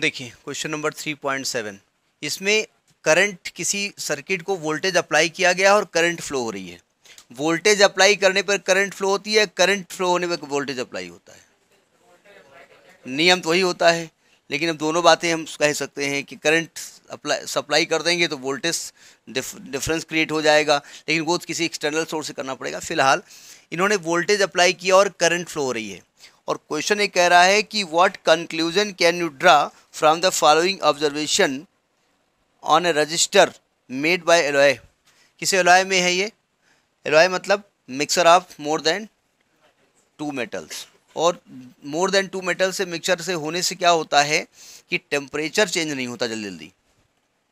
देखिए question number three point seven इसमें current किसी सर्किट को वोल्टेज अप्लाई किया गया और करंट फ्लो हो रही है वोल्टेज अप्लाई करने पर करंट फ्लो होती है करंट फ्लो होने पर वोल्टेज अप्लाई होता है नियम तो वही होता है लेकिन अब दोनों बातें हम कह सकते हैं कि करंट अप्लाई सप्लाई कर देंगे तो वोल्टेज डिफरेंस क्रिएट हो जाएगा लेकिन वो किसी एक्सटर्नल सोर्स से करना पड़ेगा फिलहाल इन्होंने वोल्टेज अप्लाई किया और करंट फ्लो हो रही है और क्वेश्चन ये कह रहा है कि what conclusion can you draw from the following observation on a resistor made by alloy किस एलॉय में है ये एलॉय मतलब mixture of more than two metals और मोर देन टू मेटल से मिक्सर से होने से क्या होता है कि टेम्परेचर चेंज नहीं होता जल्दी जल्दी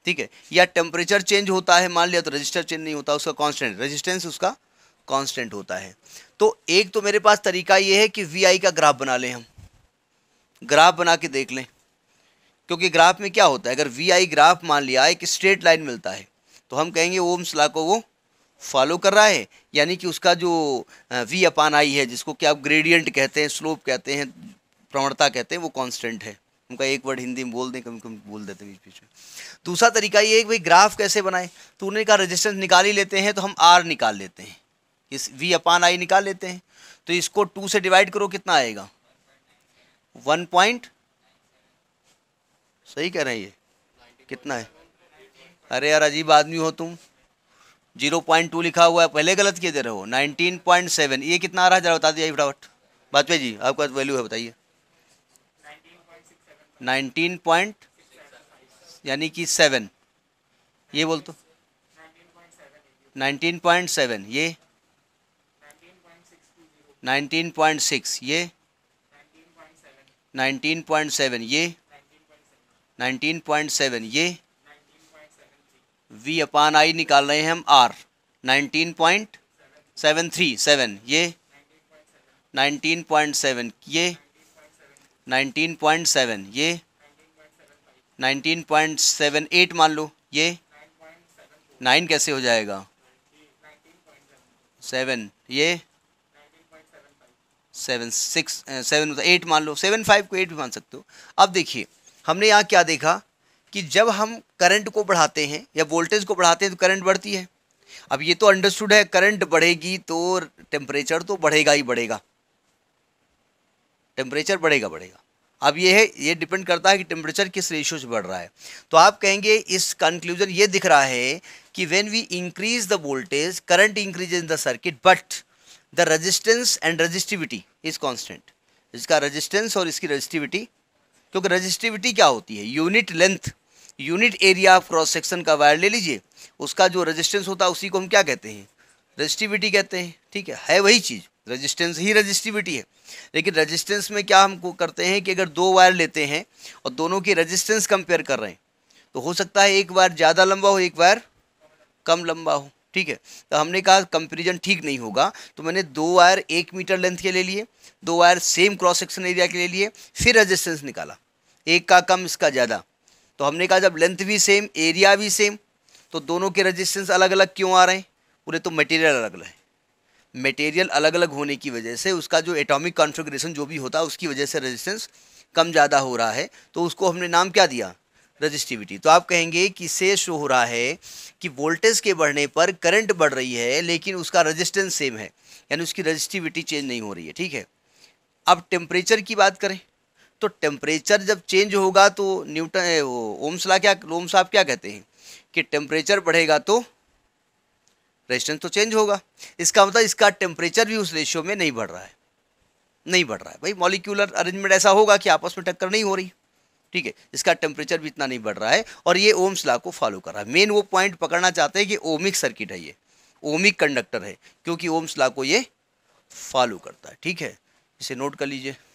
ठीक है या टेम्परेचर चेंज होता है मान लिया तो रजिस्टर चेंज नहीं होता उसका कॉन्स्टेंट रजिस्टेंस उसका कॉन्स्टेंट होता है तो एक तो मेरे पास तरीका ये है कि वी का ग्राफ बना लें हम ग्राफ बना के देख लें क्योंकि ग्राफ में क्या होता है अगर वी आई ग्राफ मान लिया एक स्ट्रेट लाइन मिलता है तो हम कहेंगे ओम्स लॉ को वो फॉलो कर रहा है यानी कि उसका जो वी अपान आई है जिसको क्या आप ग्रेडियंट कहते हैं स्लोप कहते हैं प्रवणता कहते हैं वो कॉन्स्टेंट है उनका एक वर्ड हिंदी में बोल दें कभी कभी बोल देते बीच बीच में दूसरा तरीका ये है भाई ग्राफ कैसे बनाए तो उन्होंने कहा रजिस्टेंस निकाल ही लेते हैं तो हम आर निकाल लेते हैं इस वी अपान आई निकाल लेते हैं तो इसको टू से डिवाइड करो कितना आएगा वन पॉइंट सही कह रहे हैं ये कितना है अरे यार अजीब आदमी हो तुम जीरो पॉइंट टू लिखा हुआ है पहले गलत किए दे रहे हो नाइनटीन पॉइंट सेवन ये कितना आ रहा है जरा बता दिया फटाफट वाजपेयी जी आपका वैल्यू है बताइए नाइनटीन पॉइंट यानी कि सेवन ये बोल तो नाइनटीन पॉइंट सेवन ये नाइनटीन पॉइंट सिक्स ये नाइनटीन पॉइंट सेवन ये नाइनटीन पॉइंट सेवन ये वी अपान आई निकाल रहे हैं हम R nineteen point seven three seven ये नाइनटीन पॉइंट सेवन ये नाइनटीन पॉइंट सेवन ये नाइनटीन पॉइंट सेवन एट मान लो ये नाइन कैसे हो जाएगा सेवन ये सेवन सिक्स सेवन मतलब एट मान लो सेवन फाइव को एट भी मान सकते हो अब देखिए हमने यहाँ क्या देखा कि जब हम करंट को बढ़ाते हैं या वोल्टेज को बढ़ाते हैं तो करंट बढ़ती है अब ये तो अंडरस्टूड है करंट बढ़ेगी तो टेम्परेचर तो बढ़ेगा ही बढ़ेगा टेम्परेचर बढ़ेगा बढ़ेगा अब ये है ये डिपेंड करता है कि टेम्परेचर किस रेशियो से बढ़ रहा है तो आप कहेंगे इस कंक्लूजन ये दिख रहा है कि when we increase the voltage current increase in the circuit but the resistance and resistivity is constant इसका रजिस्टेंस और इसकी रजिस्टिविटी क्योंकि रजिस्टिविटी क्या होती है unit length unit area of cross section का वायर ले लीजिए उसका जो रजिस्टेंस होता है उसी को हम क्या कहते हैं रजिस्टिविटी कहते हैं ठीक है है वही चीज़ रजिस्टेंस ही रजिस्टिविटी है लेकिन रजिस्टेंस में क्या हमको करते हैं कि अगर दो वायर लेते हैं और दोनों की रजिस्टेंस कंपेयर कर रहे हैं तो हो सकता है एक वायर ज़्यादा लंबा हो एक वायर कम लंबा हो ठीक है तो हमने कहा कंपेरिजन ठीक नहीं होगा तो मैंने दो वायर एक मीटर लेंथ के ले लिए दो wire same cross section area के ले लिए फिर रजिस्टेंस निकाला एक का कम इसका ज़्यादा तो हमने कहा जब लेंथ भी सेम एरिया भी सेम तो दोनों के रजिस्टेंस अलग अलग क्यों आ रहे हैं पूरे तो मटेरियल अलग अलग है मटेरियल अलग अलग होने की वजह से उसका जो एटॉमिक कॉन्फ़िगरेशन जो भी होता है उसकी वजह से रेजिस्टेंस कम ज़्यादा हो रहा है तो उसको हमने नाम क्या दिया रजिस्टिविटी तो आप कहेंगे कि से शो हो रहा है कि वोल्टेज के बढ़ने पर करंट बढ़ रही है लेकिन उसका रजिस्टेंस सेम है यानी उसकी रजिस्टिविटी चेंज नहीं हो रही है ठीक है अब टेम्परेचर की बात करें तो टेम्परेचर जब चेंज होगा तो न्यूटन ओम्सला क्या ओम साहब क्या कहते हैं कि टेम्परेचर बढ़ेगा तो रेजिस्टेंस तो चेंज होगा इसका मतलब इसका टेम्परेचर भी उस रेशियो में नहीं बढ़ रहा है नहीं बढ़ रहा है भाई मॉलिक्यूलर अरेंजमेंट ऐसा होगा कि आपस में टक्कर नहीं हो रही ठीक है इसका टेम्परेचर भी इतना नहीं बढ़ रहा है और ये ओम्स ला को फॉलो कर रहा है मेन वो पॉइंट पकड़ना चाहते हैं कि ओमिक सर्किट है ये ओमिक कंडक्टर है क्योंकि ओम्स ला को ये फॉलो करता है ठीक है इसे नोट कर लीजिए